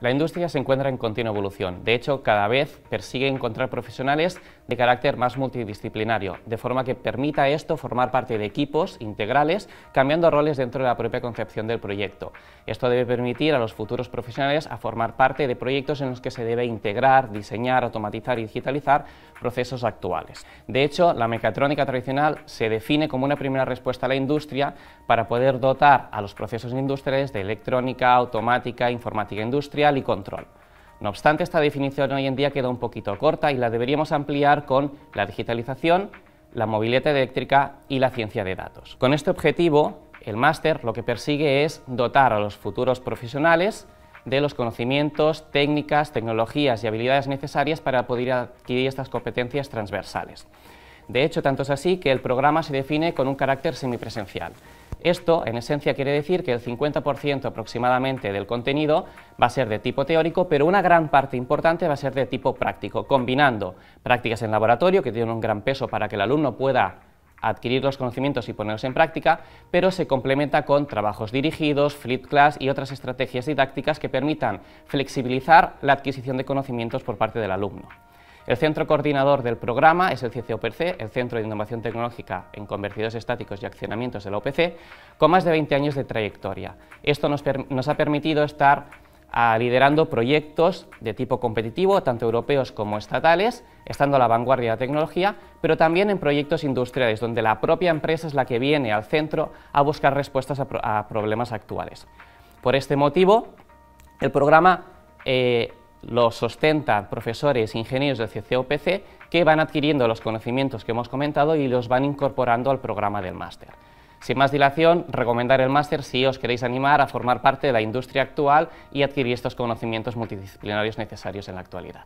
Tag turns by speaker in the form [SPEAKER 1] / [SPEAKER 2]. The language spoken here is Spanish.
[SPEAKER 1] La industria se encuentra en continua evolución. De hecho, cada vez persigue encontrar profesionales de carácter más multidisciplinario, de forma que permita esto formar parte de equipos integrales, cambiando roles dentro de la propia concepción del proyecto. Esto debe permitir a los futuros profesionales a formar parte de proyectos en los que se debe integrar, diseñar, automatizar y digitalizar procesos actuales. De hecho, la mecatrónica tradicional se define como una primera respuesta a la industria para poder dotar a los procesos industriales de electrónica, automática, informática industrial y control. No obstante, esta definición hoy en día queda un poquito corta y la deberíamos ampliar con la digitalización, la movilidad eléctrica y la ciencia de datos. Con este objetivo, el máster lo que persigue es dotar a los futuros profesionales de los conocimientos, técnicas, tecnologías y habilidades necesarias para poder adquirir estas competencias transversales. De hecho, tanto es así que el programa se define con un carácter semipresencial. Esto, en esencia, quiere decir que el 50% aproximadamente del contenido va a ser de tipo teórico, pero una gran parte importante va a ser de tipo práctico, combinando prácticas en laboratorio, que tienen un gran peso para que el alumno pueda adquirir los conocimientos y ponerlos en práctica, pero se complementa con trabajos dirigidos, flip class y otras estrategias didácticas que permitan flexibilizar la adquisición de conocimientos por parte del alumno. El centro coordinador del programa es el CCOPC, el Centro de Innovación Tecnológica en Convertidos Estáticos y Accionamientos de la OPC, con más de 20 años de trayectoria. Esto nos, ha permitido estar ah, liderando proyectos de tipo competitivo, tanto europeos como estatales, estando a la vanguardia de la tecnología, pero también en proyectos industriales, donde la propia empresa es la que viene al centro a buscar respuestas a, problemas actuales. Por este motivo, el programa eh, los ostentan profesores, ingenieros del CCOPC que van adquiriendo los conocimientos que hemos comentado y los van incorporando al programa del máster. Sin más dilación, recomendar el máster si os queréis animar a formar parte de la industria actual y adquirir estos conocimientos multidisciplinarios necesarios en la actualidad.